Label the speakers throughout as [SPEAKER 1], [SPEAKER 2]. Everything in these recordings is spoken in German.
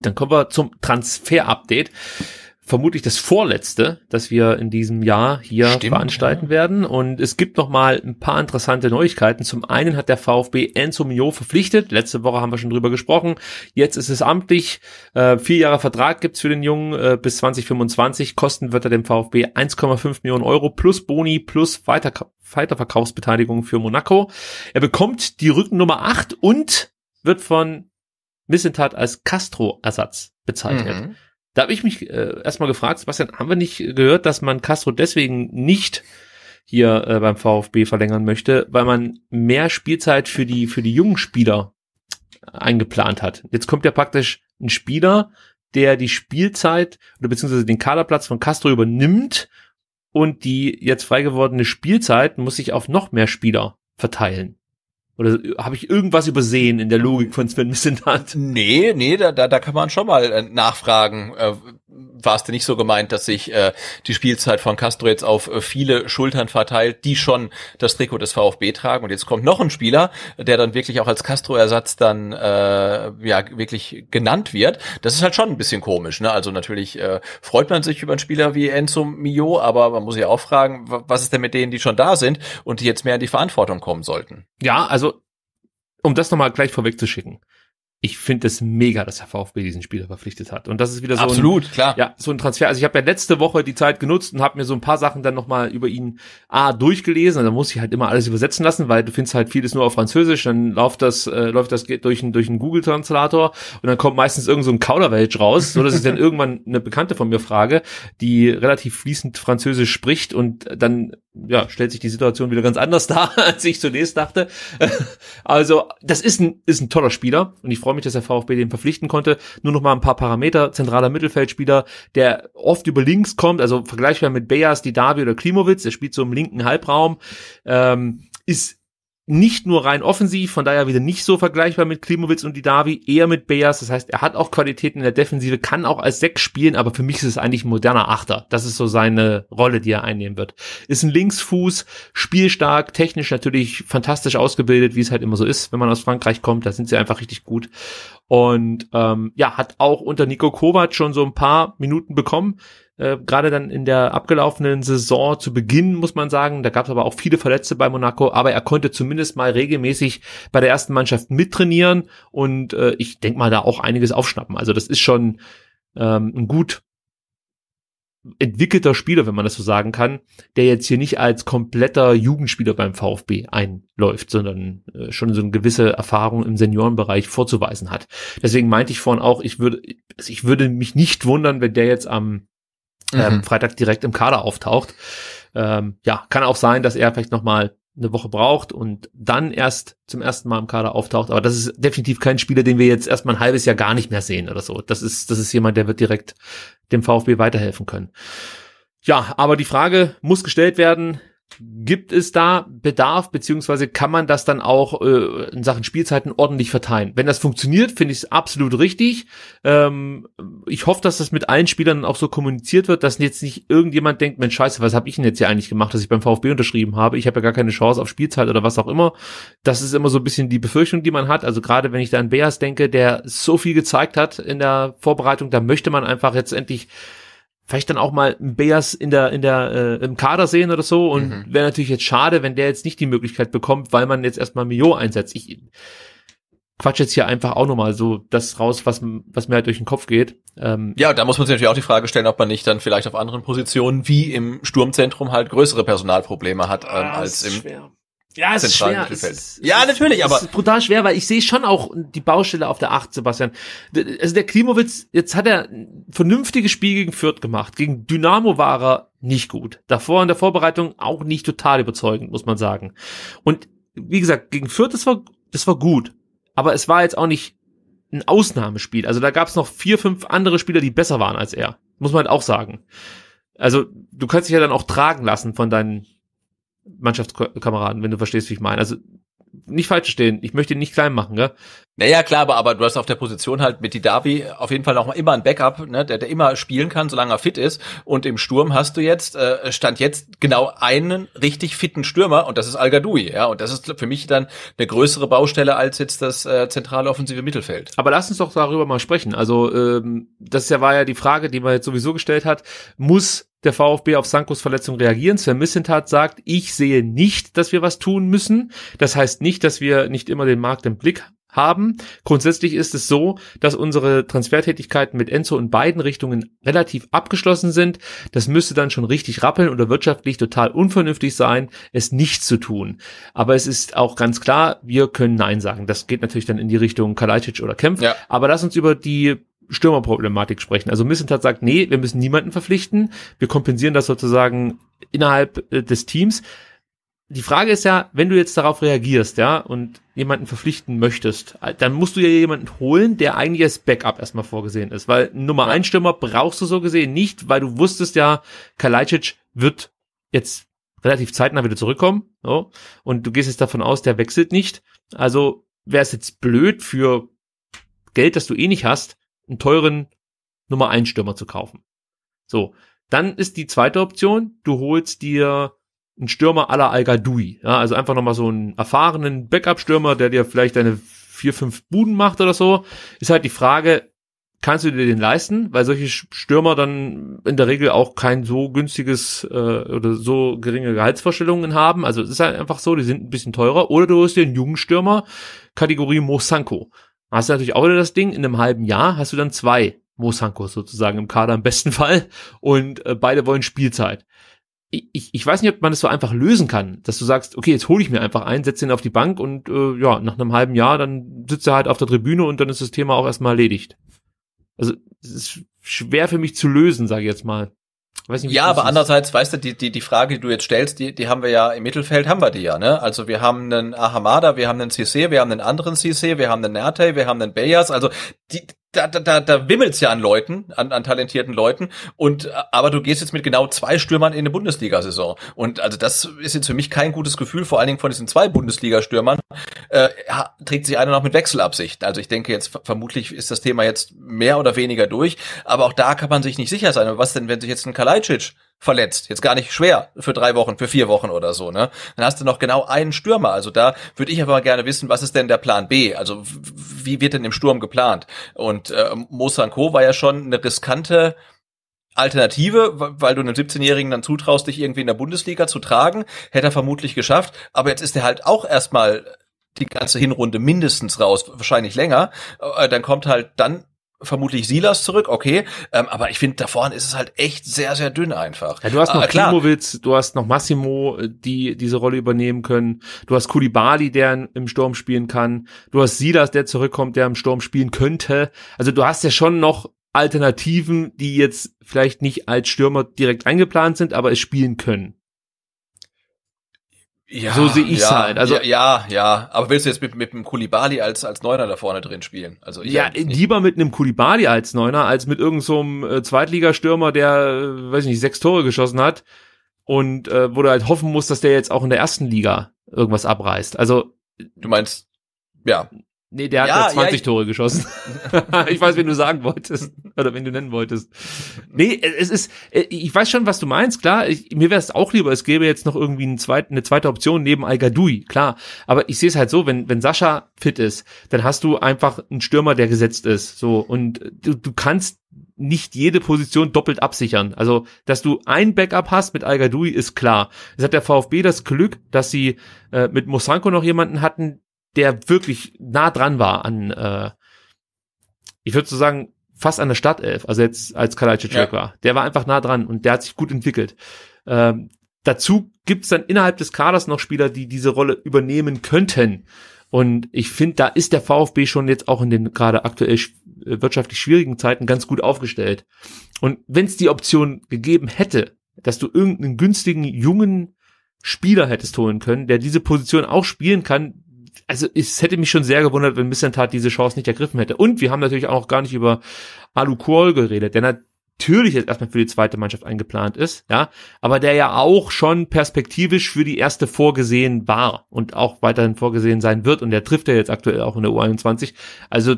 [SPEAKER 1] Dann kommen wir zum Transfer-Update. Vermutlich das vorletzte, das wir in diesem Jahr hier Stimmt, veranstalten ja. werden. Und es gibt noch mal ein paar interessante Neuigkeiten. Zum einen hat der VfB Enzo Mio verpflichtet. Letzte Woche haben wir schon drüber gesprochen. Jetzt ist es amtlich. Äh, vier Jahre Vertrag gibt's für den Jungen äh, bis 2025. Kosten wird er dem VfB 1,5 Millionen Euro plus Boni plus weiter, Weiterverkaufsbeteiligung für Monaco. Er bekommt die Rückennummer 8 und wird von Missentat als Castro-Ersatz bezeichnet. Mhm. Da habe ich mich äh, erstmal gefragt, Sebastian, haben wir nicht gehört, dass man Castro deswegen nicht hier äh, beim VfB verlängern möchte, weil man mehr Spielzeit für die für die jungen Spieler eingeplant hat. Jetzt kommt ja praktisch ein Spieler, der die Spielzeit oder beziehungsweise den Kaderplatz von Castro übernimmt und die jetzt frei gewordene Spielzeit muss sich auf noch mehr Spieler verteilen. Oder habe ich irgendwas übersehen in der Logik von Sven Missentat? Nee, nee, da, da, da kann man
[SPEAKER 2] schon mal äh, nachfragen. Äh, War es denn nicht so gemeint, dass sich äh, die Spielzeit von Castro jetzt auf äh, viele Schultern verteilt, die schon das Trikot des VfB tragen? Und jetzt kommt noch ein Spieler, der dann wirklich auch als Castro-Ersatz dann äh, ja wirklich genannt wird. Das ist halt schon ein bisschen komisch. Ne? Also natürlich äh, freut man sich über einen Spieler wie Enzo Mio, aber man muss ja auch fragen, was ist denn mit denen, die schon da sind und die jetzt mehr in die Verantwortung kommen sollten?
[SPEAKER 1] Ja, also um das nochmal gleich vorwegzuschicken, ich finde es mega, dass der VfB diesen Spieler verpflichtet hat. Und das ist wieder so absolut ein, klar. Ja, so ein Transfer. Also ich habe ja letzte Woche die Zeit genutzt und habe mir so ein paar Sachen dann nochmal über ihn a durchgelesen. Also da muss ich halt immer alles übersetzen lassen, weil du findest halt vieles nur auf Französisch. Dann läuft das äh, läuft das durch einen durch einen Google Translator und dann kommt meistens irgend so ein Kauderwelsch raus, so dass ich dann irgendwann eine Bekannte von mir frage, die relativ fließend Französisch spricht und dann ja, stellt sich die Situation wieder ganz anders dar, als ich zunächst dachte. Also, das ist ein, ist ein toller Spieler und ich freue mich, dass der VfB den verpflichten konnte. Nur noch mal ein paar Parameter. Zentraler Mittelfeldspieler, der oft über links kommt, also vergleichbar mit Beas, Didavi oder Klimowitz, der spielt so im linken Halbraum, ähm, ist nicht nur rein offensiv, von daher wieder nicht so vergleichbar mit Klimowitz und Didavi, eher mit Bears. Das heißt, er hat auch Qualitäten in der Defensive, kann auch als Sechs spielen, aber für mich ist es eigentlich ein moderner Achter. Das ist so seine Rolle, die er einnehmen wird. Ist ein Linksfuß, spielstark, technisch natürlich fantastisch ausgebildet, wie es halt immer so ist, wenn man aus Frankreich kommt. Da sind sie einfach richtig gut. Und ähm, ja, hat auch unter Nico Kovac schon so ein paar Minuten bekommen äh, gerade dann in der abgelaufenen Saison zu Beginn, muss man sagen. Da gab es aber auch viele Verletzte bei Monaco, aber er konnte zumindest mal regelmäßig bei der ersten Mannschaft mittrainieren und äh, ich denke mal da auch einiges aufschnappen. Also das ist schon ähm, ein gut entwickelter Spieler, wenn man das so sagen kann, der jetzt hier nicht als kompletter Jugendspieler beim VfB einläuft, sondern äh, schon so eine gewisse Erfahrung im Seniorenbereich vorzuweisen hat. Deswegen meinte ich vorhin auch, ich würde, ich würde mich nicht wundern, wenn der jetzt am ähm, mhm. Freitag direkt im Kader auftaucht. Ähm, ja, kann auch sein, dass er vielleicht nochmal eine Woche braucht und dann erst zum ersten Mal im Kader auftaucht. Aber das ist definitiv kein Spieler, den wir jetzt erstmal ein halbes Jahr gar nicht mehr sehen oder so. Das ist, das ist jemand, der wird direkt dem VfB weiterhelfen können. Ja, aber die Frage muss gestellt werden, Gibt es da Bedarf, beziehungsweise kann man das dann auch äh, in Sachen Spielzeiten ordentlich verteilen? Wenn das funktioniert, finde ich es absolut richtig. Ähm, ich hoffe, dass das mit allen Spielern auch so kommuniziert wird, dass jetzt nicht irgendjemand denkt, Mensch, scheiße, was habe ich denn jetzt hier eigentlich gemacht, dass ich beim VfB unterschrieben habe? Ich habe ja gar keine Chance auf Spielzeit oder was auch immer. Das ist immer so ein bisschen die Befürchtung, die man hat. Also gerade wenn ich da an Beas denke, der so viel gezeigt hat in der Vorbereitung, da möchte man einfach jetzt endlich vielleicht dann auch mal Beas in der, in der, äh, im Kader sehen oder so. Und mhm. wäre natürlich jetzt schade, wenn der jetzt nicht die Möglichkeit bekommt, weil man jetzt erstmal Mio einsetzt. Ich quatsch jetzt hier einfach auch nochmal so das raus, was, was mir halt durch den Kopf geht. Ähm, ja, da muss man sich natürlich auch die Frage stellen, ob man nicht dann vielleicht auf anderen Positionen wie im
[SPEAKER 2] Sturmzentrum halt größere Personalprobleme hat ähm, ah, als im schwer
[SPEAKER 1] ja, es ist schwer. Es ist, ja, natürlich, aber. Es ist brutal schwer, weil ich sehe schon auch die Baustelle auf der Acht, Sebastian. Also der Klimowitz, jetzt hat er ein vernünftiges Spiel gegen Fürth gemacht. Gegen Dynamo war er nicht gut. Davor in der Vorbereitung auch nicht total überzeugend, muss man sagen. Und wie gesagt, gegen Fürth, das war, das war gut. Aber es war jetzt auch nicht ein Ausnahmespiel. Also da gab es noch vier, fünf andere Spieler, die besser waren als er. Muss man halt auch sagen. Also du kannst dich ja dann auch tragen lassen von deinen Mannschaftskameraden, wenn du verstehst, wie ich meine. Also nicht falsch stehen. Ich möchte ihn nicht klein machen, gell? Naja, klar, aber, aber du hast auf der Position halt mit die Davi auf jeden Fall
[SPEAKER 2] noch immer ein Backup, ne, der, der immer spielen kann, solange er fit ist. Und im Sturm hast du jetzt, äh, stand jetzt genau einen richtig fitten Stürmer und das ist al -Gadoui, ja. Und das ist für mich dann eine
[SPEAKER 1] größere Baustelle als jetzt das äh, zentrale offensive Mittelfeld. Aber lass uns doch darüber mal sprechen. Also, ähm, das ja war ja die Frage, die man jetzt sowieso gestellt hat. Muss der VfB auf Sankos Verletzung reagieren. Sven Missentat sagt, ich sehe nicht, dass wir was tun müssen. Das heißt nicht, dass wir nicht immer den Markt im Blick haben. Grundsätzlich ist es so, dass unsere Transfertätigkeiten mit Enzo in beiden Richtungen relativ abgeschlossen sind. Das müsste dann schon richtig rappeln oder wirtschaftlich total unvernünftig sein, es nicht zu tun. Aber es ist auch ganz klar, wir können Nein sagen. Das geht natürlich dann in die Richtung Kalajdzic oder Kempf. Ja. Aber lass uns über die Stürmerproblematik sprechen. Also Missentat sagt, nee, wir müssen niemanden verpflichten. Wir kompensieren das sozusagen innerhalb äh, des Teams die Frage ist ja, wenn du jetzt darauf reagierst, ja, und jemanden verpflichten möchtest, äh, dann musst du ja jemanden holen, der eigentlich als Backup erstmal vorgesehen ist, weil Nummer ja. Stürmer brauchst du so gesehen nicht, weil du wusstest ja, Kalajdzic wird jetzt relativ zeitnah wieder zurückkommen, so, und du gehst jetzt davon aus, der wechselt nicht, also wäre es jetzt blöd für Geld, das du eh nicht hast, einen teuren Nummer 1 Stürmer zu kaufen. So, dann ist die zweite Option, du holst dir ein Stürmer aller Al-Gadoui. Ja, also einfach nochmal so einen erfahrenen Backup-Stürmer, der dir vielleicht deine vier, fünf Buden macht oder so. Ist halt die Frage, kannst du dir den leisten? Weil solche Stürmer dann in der Regel auch kein so günstiges äh, oder so geringe Gehaltsvorstellungen haben. Also es ist halt einfach so, die sind ein bisschen teurer. Oder du holst dir einen jungen Stürmer, Kategorie Mosanko. Hast du natürlich auch wieder das Ding, in einem halben Jahr hast du dann zwei Mosankos sozusagen im Kader im besten Fall und äh, beide wollen Spielzeit ich, ich weiß nicht, ob man das so einfach lösen kann, dass du sagst, okay, jetzt hole ich mir einfach einen, setze ihn auf die Bank und äh, ja, nach einem halben Jahr, dann sitzt er halt auf der Tribüne und dann ist das Thema auch erstmal erledigt. Also es ist schwer für mich zu lösen, sage ich jetzt mal. Weiß Nicht, ja, aber
[SPEAKER 2] andererseits, weißt du, die, die, die Frage, die du jetzt stellst, die, die haben wir ja im Mittelfeld, haben wir die ja, ne? Also wir haben einen Ahamada, wir haben einen CC, wir haben einen anderen CC, wir haben einen Nerte, wir haben einen Bayers, also die, da, da, da, da wimmelt's ja an Leuten, an, an talentierten Leuten. Und äh, aber du gehst jetzt mit genau zwei Stürmern in eine Bundesliga-Saison. Und also das ist jetzt für mich kein gutes Gefühl, vor allen Dingen von diesen zwei Bundesliga-Stürmern äh, trägt sich einer noch mit Wechselabsicht. Also ich denke jetzt vermutlich ist das Thema jetzt mehr oder weniger durch. Aber auch da kann man sich nicht sicher sein. was denn, wenn sich jetzt ein Kalajdzic verletzt. Jetzt gar nicht schwer für drei Wochen, für vier Wochen oder so, ne? Dann hast du noch genau einen Stürmer. Also da würde ich aber gerne wissen, was ist denn der Plan B? Also wie wird denn im Sturm geplant? Und äh, Mosanko war ja schon eine riskante Alternative, weil du einem 17-Jährigen dann zutraust, dich irgendwie in der Bundesliga zu tragen, hätte er vermutlich geschafft. Aber jetzt ist er halt auch erstmal die ganze Hinrunde mindestens raus, wahrscheinlich länger. Äh, dann kommt halt dann vermutlich Silas zurück, okay. Ähm, aber ich finde, da vorne ist es halt echt sehr, sehr dünn einfach. Ja, du hast noch äh, Klimowitz,
[SPEAKER 1] du hast noch Massimo, äh, die diese Rolle übernehmen können. Du hast Kulibali, der im Sturm spielen kann. Du hast Silas, der zurückkommt, der im Sturm spielen könnte. Also du hast ja schon noch Alternativen, die jetzt vielleicht nicht als Stürmer direkt eingeplant sind, aber es spielen können.
[SPEAKER 2] Ja, so sehe ich ja, halt. Also, ja, ja, aber willst du jetzt mit, mit dem Kulibali als, als Neuner da vorne drin spielen? Also ja,
[SPEAKER 1] lieber mit einem Kulibali als Neuner, als mit irgendeinem so äh, Zweitligastürmer, der, äh, weiß ich nicht, sechs Tore geschossen hat und äh, wo du halt hoffen musst, dass der jetzt auch in der ersten Liga irgendwas abreißt. Also Du meinst, ja, Nee, der hat ja, 20 ja, Tore geschossen. ich weiß, wen du sagen wolltest oder wen du nennen wolltest. Nee, es ist äh, ich weiß schon, was du meinst, klar, ich, mir wäre es auch lieber, es gäbe jetzt noch irgendwie einen zweiten, eine zweite Option neben al klar, aber ich sehe es halt so, wenn wenn Sascha fit ist, dann hast du einfach einen Stürmer, der gesetzt ist, so und du, du kannst nicht jede Position doppelt absichern. Also, dass du ein Backup hast mit al ist klar. Es hat der VfB das Glück, dass sie äh, mit Mosanko noch jemanden hatten, der wirklich nah dran war an, äh, ich würde so sagen, fast an der Stadtelf, also jetzt als Kalajdzic ja. war. Der war einfach nah dran und der hat sich gut entwickelt. Ähm, dazu gibt's dann innerhalb des Kaders noch Spieler, die diese Rolle übernehmen könnten. Und ich finde, da ist der VfB schon jetzt auch in den gerade aktuell äh, wirtschaftlich schwierigen Zeiten ganz gut aufgestellt. Und wenn es die Option gegeben hätte, dass du irgendeinen günstigen jungen Spieler hättest holen können, der diese Position auch spielen kann, also es hätte mich schon sehr gewundert, wenn Missentat diese Chance nicht ergriffen hätte. Und wir haben natürlich auch gar nicht über Alu Kuol geredet, der natürlich jetzt erstmal für die zweite Mannschaft eingeplant ist, ja, aber der ja auch schon perspektivisch für die erste vorgesehen war und auch weiterhin vorgesehen sein wird und der trifft ja jetzt aktuell auch in der U21. Also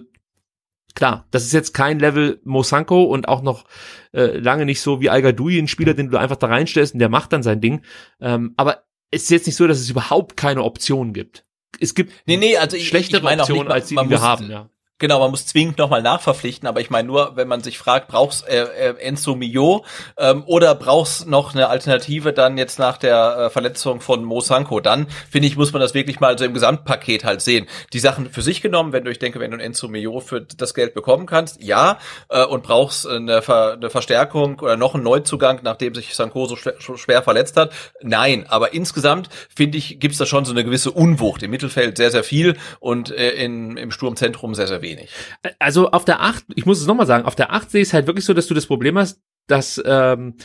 [SPEAKER 1] klar, das ist jetzt kein Level Mosanko und auch noch äh, lange nicht so wie al ein Spieler, den du einfach da reinstellst und der macht dann sein Ding. Ähm, aber es ist jetzt nicht so, dass es überhaupt keine Option gibt es gibt nee, nee, also ich, schlechtere ich meine Optionen, nicht, als die, die wir muss, haben. Ja.
[SPEAKER 2] Genau, man muss zwingend nochmal nachverpflichten, aber ich meine nur, wenn man sich fragt, brauchst äh, äh, Enzo Mio ähm, oder brauchst noch eine Alternative dann jetzt nach der äh, Verletzung von Mo Sanko, dann finde ich, muss man das wirklich mal so im Gesamtpaket halt sehen. Die Sachen für sich genommen, wenn du, ich denke, wenn du Enzo Mio für das Geld bekommen kannst, ja, äh, und brauchst eine, Ver eine Verstärkung oder noch einen Neuzugang, nachdem sich Sanko so schwer, schwer verletzt hat, nein, aber insgesamt finde ich, gibt's da schon so eine gewisse Unwucht. Im Mittelfeld sehr, sehr viel
[SPEAKER 1] und äh, in, im Sturmzentrum sehr, sehr wenig wenig. Also auf der 8, ich muss es nochmal sagen, auf der 8 sehe ich es halt wirklich so, dass du das Problem hast, dass ähm,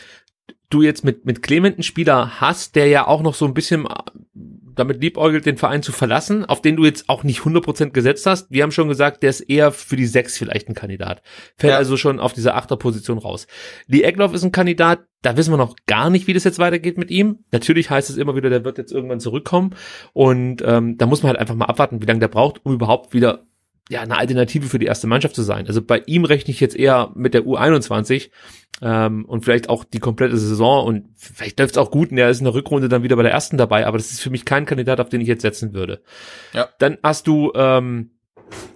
[SPEAKER 1] du jetzt mit, mit Clement einen Spieler hast, der ja auch noch so ein bisschen äh, damit liebäugelt, den Verein zu verlassen, auf den du jetzt auch nicht 100% gesetzt hast. Wir haben schon gesagt, der ist eher für die sechs vielleicht ein Kandidat. Fällt ja. also schon auf diese Achterposition raus. Lee Eckloff ist ein Kandidat, da wissen wir noch gar nicht, wie das jetzt weitergeht mit ihm. Natürlich heißt es immer wieder, der wird jetzt irgendwann zurückkommen und ähm, da muss man halt einfach mal abwarten, wie lange der braucht, um überhaupt wieder ja, eine Alternative für die erste Mannschaft zu sein. Also bei ihm rechne ich jetzt eher mit der U21 ähm, und vielleicht auch die komplette Saison und vielleicht läuft es auch gut und er ist in der Rückrunde dann wieder bei der ersten dabei, aber das ist für mich kein Kandidat, auf den ich jetzt setzen würde. Ja. Dann hast du ähm,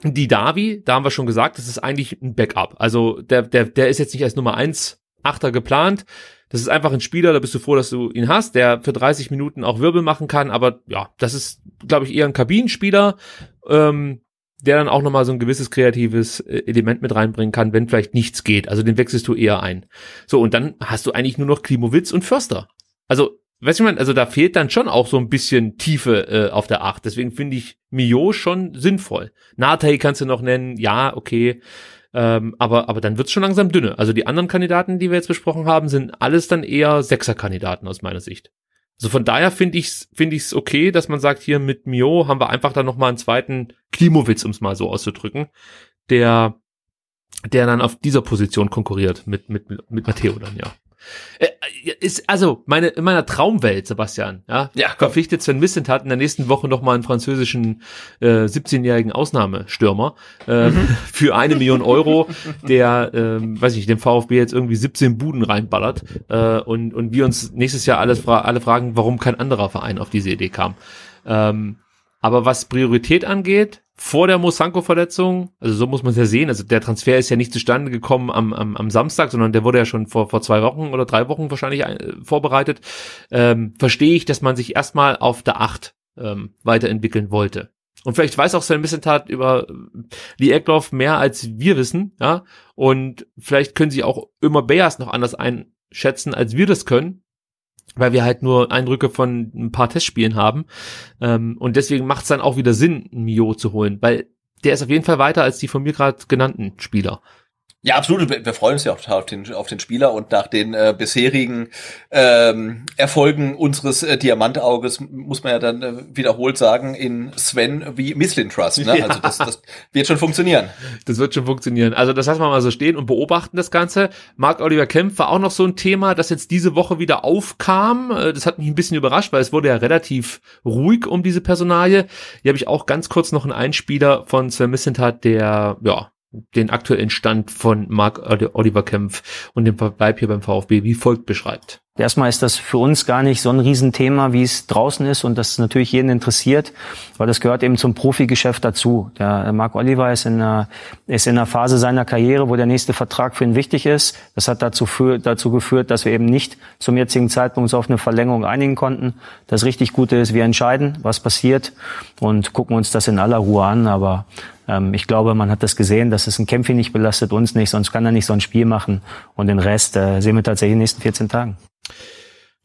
[SPEAKER 1] die Davi, da haben wir schon gesagt, das ist eigentlich ein Backup. Also der, der, der ist jetzt nicht als Nummer eins Achter geplant. Das ist einfach ein Spieler, da bist du froh, dass du ihn hast, der für 30 Minuten auch Wirbel machen kann, aber ja, das ist, glaube ich, eher ein Kabinenspieler. Ähm, der dann auch nochmal so ein gewisses kreatives äh, Element mit reinbringen kann, wenn vielleicht nichts geht. Also den wechselst du eher ein. So, und dann hast du eigentlich nur noch Klimowitz und Förster. Also, weißt du, ich meine, also da fehlt dann schon auch so ein bisschen Tiefe äh, auf der Acht. Deswegen finde ich Mio schon sinnvoll. Natei kannst du noch nennen, ja, okay. Ähm, aber, aber dann wird's schon langsam dünne. Also die anderen Kandidaten, die wir jetzt besprochen haben, sind alles dann eher Sechser-Kandidaten aus meiner Sicht. Also von daher finde ich es find ich's okay, dass man sagt, hier mit Mio haben wir einfach dann nochmal einen zweiten Klimowitz, um es mal so auszudrücken, der, der dann auf dieser Position konkurriert mit, mit, mit Matteo dann, ja. Äh, äh, ist, also, meine, in meiner Traumwelt, Sebastian, ja, ja verpflichtet Sven Missent hat in der nächsten Woche nochmal einen französischen äh, 17-jährigen Ausnahmestürmer äh, mhm. für eine Million Euro, der, äh, weiß ich nicht, dem VfB jetzt irgendwie 17 Buden reinballert äh, und, und wir uns nächstes Jahr alles fra alle fragen, warum kein anderer Verein auf diese Idee kam. Ähm, aber was Priorität angeht, vor der Mosanko-Verletzung, also so muss man es ja sehen, also der Transfer ist ja nicht zustande gekommen am, am, am Samstag, sondern der wurde ja schon vor, vor zwei Wochen oder drei Wochen wahrscheinlich ein, äh, vorbereitet, ähm, verstehe ich, dass man sich erstmal auf der Acht ähm, weiterentwickeln wollte. Und vielleicht weiß auch sein Missentat über äh, Lee Eckloff mehr als wir wissen, ja. Und vielleicht können sie auch immer Bayers noch anders einschätzen, als wir das können weil wir halt nur Eindrücke von ein paar Testspielen haben. Ähm, und deswegen macht es dann auch wieder Sinn, einen Mio zu holen, weil der ist auf jeden Fall weiter als die von mir gerade genannten Spieler.
[SPEAKER 2] Ja, absolut. Wir freuen uns ja auch total auf den, auf den Spieler und nach den äh, bisherigen ähm, Erfolgen unseres äh, Diamantauges muss man ja dann äh, wiederholt sagen, in Sven wie Misslin
[SPEAKER 1] Trust. Ne? Ja. Also das, das wird schon funktionieren. Das wird schon funktionieren. Also das lassen wir mal so stehen und beobachten das Ganze. Mark Oliver Kempf war auch noch so ein Thema, das jetzt diese Woche wieder aufkam. Äh, das hat mich ein bisschen überrascht, weil es wurde ja relativ ruhig um diese Personalie. Hier habe ich auch ganz kurz noch einen Einspieler von Sven Misslin Missentat, der ja den aktuellen Stand von Mark Oliver Kempf und dem Verbleib hier beim VfB wie folgt beschreibt. Erstmal ist das für uns gar nicht so ein Riesenthema, wie es draußen ist und das ist natürlich jeden interessiert, weil das gehört eben zum Profigeschäft dazu. Der Marc Oliver ist in, einer, ist in einer Phase seiner Karriere, wo der nächste Vertrag für ihn wichtig ist. Das hat dazu, für, dazu geführt, dass wir eben nicht zum jetzigen Zeitpunkt uns auf eine Verlängerung einigen konnten. Das richtig Gute ist, wir entscheiden, was passiert und gucken uns das in aller Ruhe an. Aber ähm, ich glaube, man hat das gesehen, dass es ein Kämpfe nicht belastet, uns nicht, sonst kann er nicht so ein Spiel machen. Und den Rest äh, sehen wir tatsächlich in den nächsten 14 Tagen.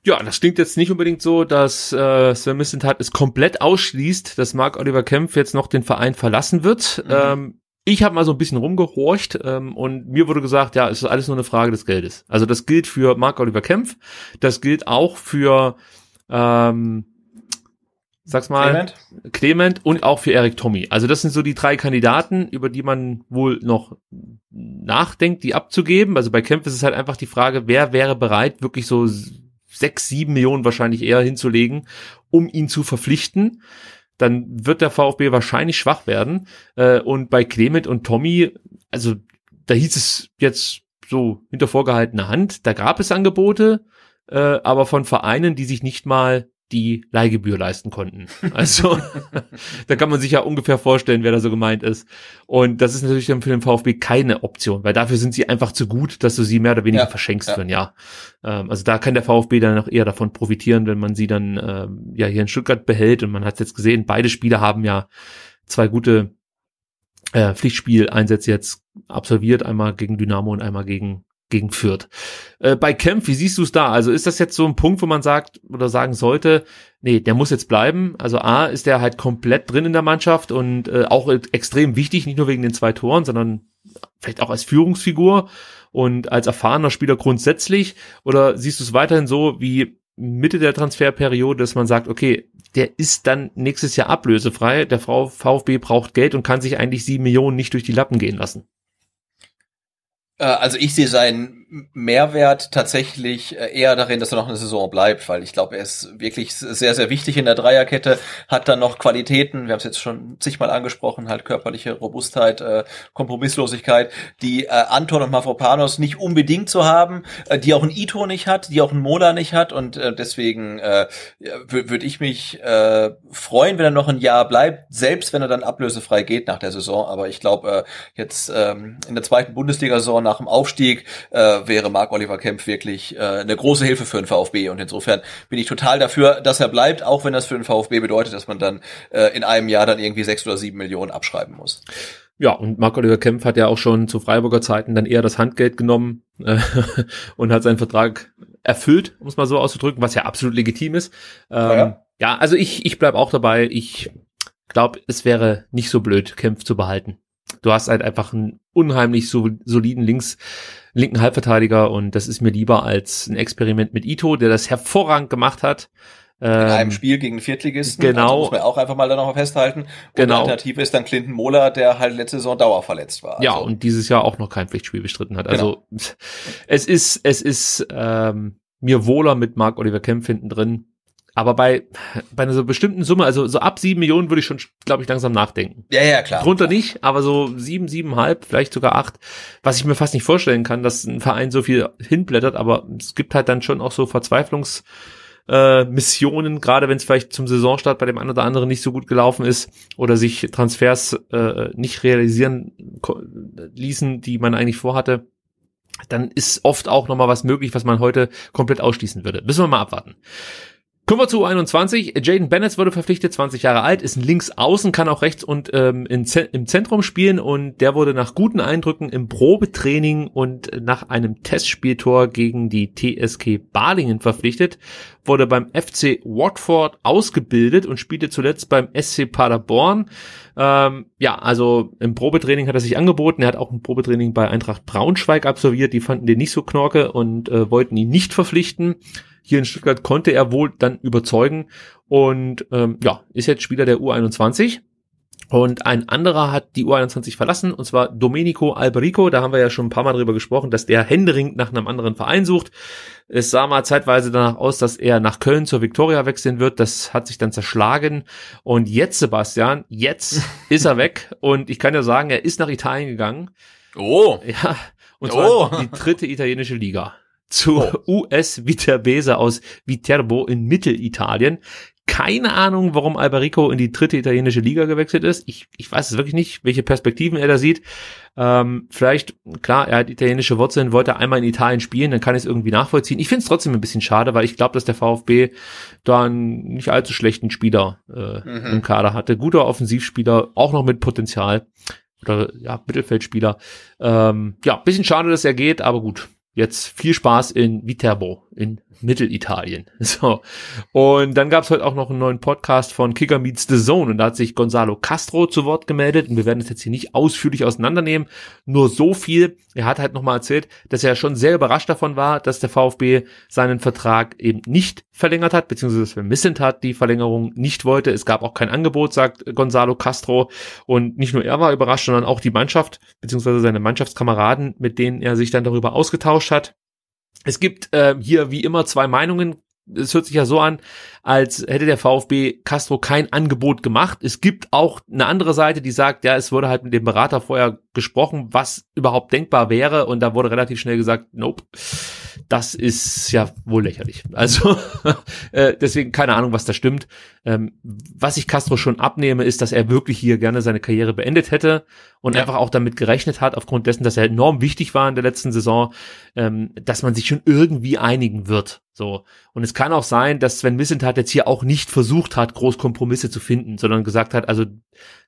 [SPEAKER 1] Ja, das klingt jetzt nicht unbedingt so, dass äh, Sven Missentat es komplett ausschließt, dass Mark Oliver Kempf jetzt noch den Verein verlassen wird. Mhm. Ähm, ich habe mal so ein bisschen rumgehorcht ähm, und mir wurde gesagt, ja, es ist alles nur eine Frage des Geldes. Also das gilt für Mark Oliver Kempf, das gilt auch für ähm, sag's mal, Clement, Clement und auch für Eric Tommy. Also das sind so die drei Kandidaten, über die man wohl noch nachdenkt, die abzugeben. Also bei Kempf ist es halt einfach die Frage, wer wäre bereit, wirklich so sechs, sieben Millionen wahrscheinlich eher hinzulegen, um ihn zu verpflichten. Dann wird der VfB wahrscheinlich schwach werden. Äh, und bei Clement und Tommy, also da hieß es jetzt so hinter vorgehaltener Hand, da gab es Angebote, äh, aber von Vereinen, die sich nicht mal die Leihgebühr leisten konnten. Also da kann man sich ja ungefähr vorstellen, wer da so gemeint ist. Und das ist natürlich dann für den VfB keine Option, weil dafür sind sie einfach zu gut, dass du sie mehr oder weniger ja, verschenkst ja. für ein Jahr. Ähm, also da kann der VfB dann auch eher davon profitieren, wenn man sie dann ähm, ja hier in Stuttgart behält. Und man hat es jetzt gesehen, beide Spieler haben ja zwei gute äh, Pflichtspieleinsätze jetzt absolviert, einmal gegen Dynamo und einmal gegen gegen Fürth. Äh, bei Kempf, wie siehst du es da? Also ist das jetzt so ein Punkt, wo man sagt oder sagen sollte, nee, der muss jetzt bleiben. Also A, ist der halt komplett drin in der Mannschaft und äh, auch e-, extrem wichtig, nicht nur wegen den zwei Toren, sondern vielleicht auch als Führungsfigur und als erfahrener Spieler grundsätzlich. Oder siehst du es weiterhin so wie Mitte der Transferperiode, dass man sagt, okay, der ist dann nächstes Jahr ablösefrei. Der VfB braucht Geld und kann sich eigentlich sieben Millionen nicht durch die Lappen gehen lassen.
[SPEAKER 2] Äh, also ich sehe seinen Mehrwert tatsächlich äh, eher darin, dass er noch eine Saison bleibt, weil ich glaube, er ist wirklich sehr, sehr wichtig in der Dreierkette, hat dann noch Qualitäten, wir haben es jetzt schon zigmal angesprochen, halt körperliche Robustheit, äh, Kompromisslosigkeit, die äh, Anton und Mavropanos nicht unbedingt zu haben, äh, die auch ein Ito nicht hat, die auch ein Mola nicht hat und äh, deswegen äh, würde ich mich äh, freuen, wenn er noch ein Jahr bleibt, selbst wenn er dann ablösefrei geht nach der Saison, aber ich glaube, äh, jetzt äh, in der zweiten Bundesliga-Saison nach dem Aufstieg äh, wäre Marc-Oliver Kempf wirklich äh, eine große Hilfe für den VfB. Und insofern bin ich total dafür, dass er bleibt, auch wenn das für den VfB bedeutet, dass man dann äh, in einem Jahr dann irgendwie sechs oder sieben Millionen abschreiben muss.
[SPEAKER 1] Ja, und Marc-Oliver Kempf hat ja auch schon zu Freiburger Zeiten dann eher das Handgeld genommen äh, und hat seinen Vertrag erfüllt, um es mal so auszudrücken, was ja absolut legitim ist. Ähm, ja, ja. also ich, ich bleib auch dabei. Ich glaube, es wäre nicht so blöd, Kempf zu behalten. Du hast halt einfach einen unheimlich soliden Links, linken Halbverteidiger und das ist mir lieber als ein Experiment mit Ito, der das hervorragend gemacht hat. In einem ähm, Spiel gegen Viertligisten. Genau. Also muss man
[SPEAKER 2] auch einfach mal da nochmal festhalten. Und genau. Alternative ist dann Clinton Mola, der halt letzte Saison dauerverletzt war. Ja, also
[SPEAKER 1] und dieses Jahr auch noch kein Pflichtspiel bestritten hat. Also genau. es ist, es ist ähm, mir wohler mit Marc Oliver Kempf hinten drin. Aber bei, bei einer so bestimmten Summe, also so ab sieben Millionen würde ich schon, glaube ich, langsam nachdenken. Ja, ja, klar. Drunter klar. nicht, aber so sieben, siebenhalb, vielleicht sogar acht, was ich mir fast nicht vorstellen kann, dass ein Verein so viel hinblättert, aber es gibt halt dann schon auch so Verzweiflungs- äh, Missionen, gerade wenn es vielleicht zum Saisonstart bei dem einen oder anderen nicht so gut gelaufen ist oder sich Transfers äh, nicht realisieren ließen, die man eigentlich vorhatte, dann ist oft auch nochmal was möglich, was man heute komplett ausschließen würde. Müssen wir mal abwarten. Kommen wir zu 21 Jaden Bennett wurde verpflichtet, 20 Jahre alt, ist ein Linksaußen, kann auch rechts und ähm, im Zentrum spielen und der wurde nach guten Eindrücken im Probetraining und nach einem Testspieltor gegen die TSK Balingen verpflichtet, wurde beim FC Watford ausgebildet und spielte zuletzt beim SC Paderborn. Ähm, ja, also im Probetraining hat er sich angeboten. Er hat auch ein Probetraining bei Eintracht Braunschweig absolviert. Die fanden den nicht so knorke und äh, wollten ihn nicht verpflichten. Hier in Stuttgart konnte er wohl dann überzeugen und ähm, ja, ist jetzt Spieler der U21. Und ein anderer hat die U21 verlassen, und zwar Domenico Alberico. Da haben wir ja schon ein paar Mal drüber gesprochen, dass der Händering nach einem anderen Verein sucht. Es sah mal zeitweise danach aus, dass er nach Köln zur Viktoria wechseln wird. Das hat sich dann zerschlagen. Und jetzt, Sebastian, jetzt ist er weg. Und ich kann ja sagen, er ist nach Italien gegangen. Oh. Ja. Und zwar oh. die dritte italienische Liga zu oh. US Viterbese aus Viterbo in Mittelitalien. Keine Ahnung, warum Albarico in die dritte italienische Liga gewechselt ist. Ich, ich weiß es wirklich nicht, welche Perspektiven er da sieht. Ähm, vielleicht, klar, er hat italienische Wurzeln, wollte einmal in Italien spielen, dann kann ich es irgendwie nachvollziehen. Ich finde es trotzdem ein bisschen schade, weil ich glaube, dass der VfB da einen nicht allzu schlechten Spieler äh, mhm. im Kader hatte. Guter Offensivspieler, auch noch mit Potenzial. Oder ja, Mittelfeldspieler. Ähm, ja, bisschen schade, dass er geht, aber gut, jetzt viel Spaß in Viterbo in Mittelitalien. So. Und dann gab es heute auch noch einen neuen Podcast von Kicker Meets the Zone und da hat sich Gonzalo Castro zu Wort gemeldet und wir werden es jetzt hier nicht ausführlich auseinandernehmen, nur so viel. Er hat halt nochmal erzählt, dass er schon sehr überrascht davon war, dass der VfB seinen Vertrag eben nicht verlängert hat, beziehungsweise vermissend hat, die Verlängerung nicht wollte. Es gab auch kein Angebot, sagt Gonzalo Castro und nicht nur er war überrascht, sondern auch die Mannschaft, beziehungsweise seine Mannschaftskameraden, mit denen er sich dann darüber ausgetauscht Austausch hat. Es gibt äh, hier wie immer zwei Meinungen. Es hört sich ja so an, als hätte der VfB Castro kein Angebot gemacht. Es gibt auch eine andere Seite, die sagt, ja, es wurde halt mit dem Berater vorher gesprochen, was überhaupt denkbar wäre. Und da wurde relativ schnell gesagt, nope das ist ja wohl lächerlich. Also äh, deswegen keine Ahnung, was da stimmt. Ähm, was ich Castro schon abnehme, ist, dass er wirklich hier gerne seine Karriere beendet hätte und ja. einfach auch damit gerechnet hat, aufgrund dessen, dass er enorm wichtig war in der letzten Saison, ähm, dass man sich schon irgendwie einigen wird. So. Und es kann auch sein, dass Sven Missentat jetzt hier auch nicht versucht hat, groß Kompromisse zu finden, sondern gesagt hat, also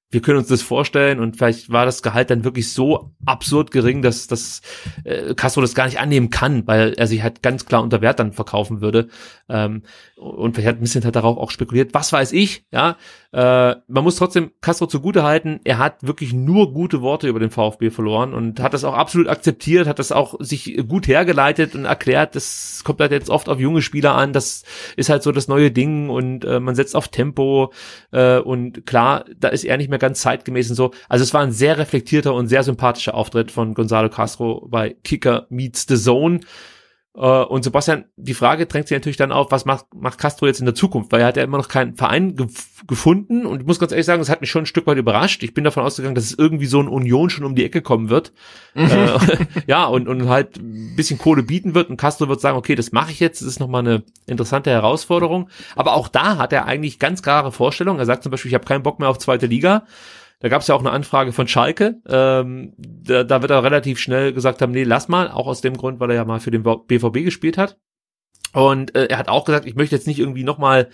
[SPEAKER 1] wir können uns das vorstellen und vielleicht war das Gehalt dann wirklich so absurd gering, dass, dass äh, Castro das gar nicht annehmen kann, weil er sich halt ganz klar unter Wert dann verkaufen würde. Ähm, und vielleicht hat ein bisschen halt darauf auch spekuliert, was weiß ich, ja. Äh, man muss trotzdem Castro zugute halten, er hat wirklich nur gute Worte über den VfB verloren und hat das auch absolut akzeptiert, hat das auch sich gut hergeleitet und erklärt, das kommt halt jetzt oft auf junge Spieler an, das ist halt so das neue Ding und äh, man setzt auf Tempo äh, und klar, da ist er nicht mehr mehr ganz zeitgemäßen so. Also es war ein sehr reflektierter und sehr sympathischer Auftritt von Gonzalo Castro bei Kicker Meets the Zone. Äh, und Sebastian, die Frage drängt sich natürlich dann auf, was macht, macht Castro jetzt in der Zukunft? Weil er hat ja immer noch keinen Verein gef gefunden und ich muss ganz ehrlich sagen, es hat mich schon ein Stück weit überrascht. Ich bin davon ausgegangen, dass es irgendwie so ein Union schon um die Ecke kommen wird. Mhm. äh, ja, und, und halt ein bisschen Kohle bieten wird und Castro wird sagen, okay, das mache ich jetzt, das ist nochmal eine interessante Herausforderung. Aber auch da hat er eigentlich ganz klare Vorstellungen. Er sagt zum Beispiel, ich habe keinen Bock mehr auf zweite Liga. Da gab es ja auch eine Anfrage von Schalke. Ähm, da, da wird er relativ schnell gesagt haben, nee, lass mal, auch aus dem Grund, weil er ja mal für den BVB gespielt hat. Und äh, er hat auch gesagt, ich möchte jetzt nicht irgendwie nochmal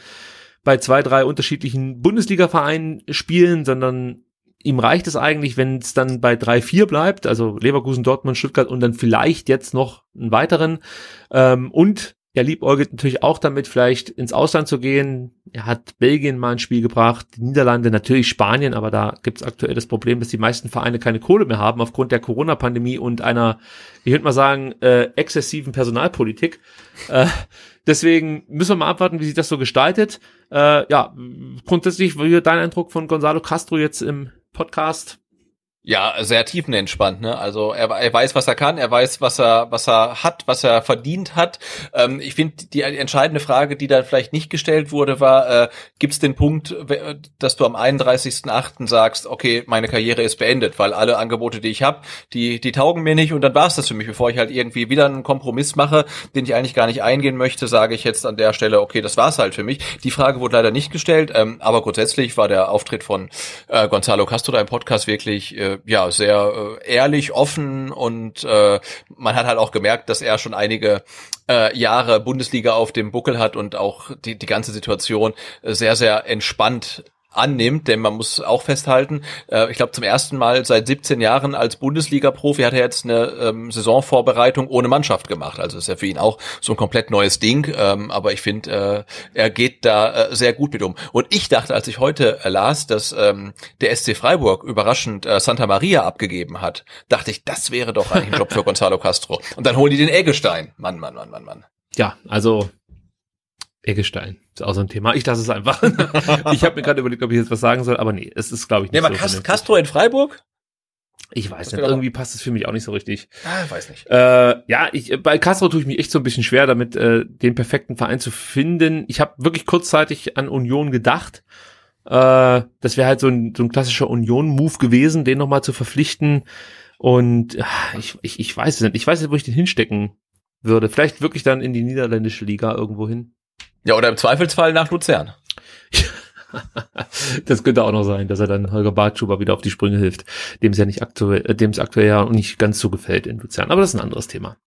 [SPEAKER 1] bei zwei, drei unterschiedlichen Bundesliga-Vereinen spielen, sondern ihm reicht es eigentlich, wenn es dann bei drei, vier bleibt, also Leverkusen, Dortmund, Stuttgart und dann vielleicht jetzt noch einen weiteren. Ähm, und ja, liebäugelt natürlich auch damit, vielleicht ins Ausland zu gehen. Er hat Belgien mal ein Spiel gebracht, die Niederlande, natürlich Spanien, aber da gibt's aktuell das Problem, dass die meisten Vereine keine Kohle mehr haben aufgrund der Corona-Pandemie und einer, ich würde mal sagen, äh, exzessiven Personalpolitik. Äh, deswegen müssen wir mal abwarten, wie sich das so gestaltet. Äh, ja, grundsätzlich, wie dein Eindruck von Gonzalo Castro jetzt im Podcast?
[SPEAKER 2] Ja, sehr tiefenentspannt, ne? Also er, er weiß, was er kann, er weiß, was er, was er hat, was er verdient hat. Ähm, ich finde, die entscheidende Frage, die da vielleicht nicht gestellt wurde, war, äh, gibt es den Punkt, dass du am 31.8. sagst, okay, meine Karriere ist beendet, weil alle Angebote, die ich habe, die, die taugen mir nicht und dann war es das für mich, bevor ich halt irgendwie wieder einen Kompromiss mache, den ich eigentlich gar nicht eingehen möchte, sage ich jetzt an der Stelle, okay, das war's halt für mich. Die Frage wurde leider nicht gestellt, ähm, aber grundsätzlich war der Auftritt von äh, Gonzalo Castro im Podcast wirklich. Äh, äh, ja sehr äh, ehrlich, offen und äh, man hat halt auch gemerkt, dass er schon einige äh, Jahre Bundesliga auf dem Buckel hat und auch die, die ganze Situation sehr, sehr entspannt annimmt, denn man muss auch festhalten, äh, ich glaube zum ersten Mal seit 17 Jahren als Bundesliga-Profi hat er jetzt eine ähm, Saisonvorbereitung ohne Mannschaft gemacht. Also ist ja für ihn auch so ein komplett neues Ding, ähm, aber ich finde, äh, er geht da äh, sehr gut mit um. Und ich dachte, als ich heute äh, las, dass ähm, der SC Freiburg überraschend äh, Santa Maria abgegeben hat, dachte ich, das wäre doch eigentlich ein Job für Gonzalo Castro.
[SPEAKER 1] Und dann holen die den Eggestein.
[SPEAKER 2] Mann, Mann, Mann, Mann, Mann.
[SPEAKER 1] Ja, also Eggestein ist auch so ein Thema. Ich lasse es einfach. ich habe mir gerade überlegt, ob ich jetzt was sagen soll, aber nee, es ist, glaube ich, nicht. Nee, aber so Castro in Freiburg? Ich weiß das nicht, irgendwie auch. passt es für mich auch nicht so richtig. Ah, weiß nicht. Äh, ja, ich, äh, bei Castro tue ich mich echt so ein bisschen schwer, damit äh, den perfekten Verein zu finden. Ich habe wirklich kurzzeitig an Union gedacht. Äh, das wäre halt so ein, so ein klassischer Union-Move gewesen, den nochmal zu verpflichten. Und ach, ich, ich, ich weiß es nicht. Ich weiß nicht, wo ich den hinstecken würde. Vielleicht wirklich dann in die niederländische Liga irgendwo hin.
[SPEAKER 2] Ja, oder im Zweifelsfall nach Luzern.
[SPEAKER 1] das könnte auch noch sein, dass er dann Holger Bartschuber wieder auf die Sprünge hilft, dem es ja nicht aktuell, äh, dem es aktuell ja nicht ganz so gefällt in Luzern. Aber das ist ein anderes Thema.